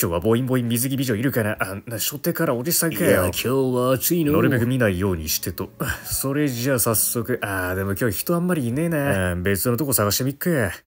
今日はボインボイン水着美女いるから、あんな初手からおじさんかよ。いや、今日は暑いの。なるべく見ないようにしてと。それじゃあ早速、ああ、でも今日人あんまりいねえな。別のとこ探してみっか。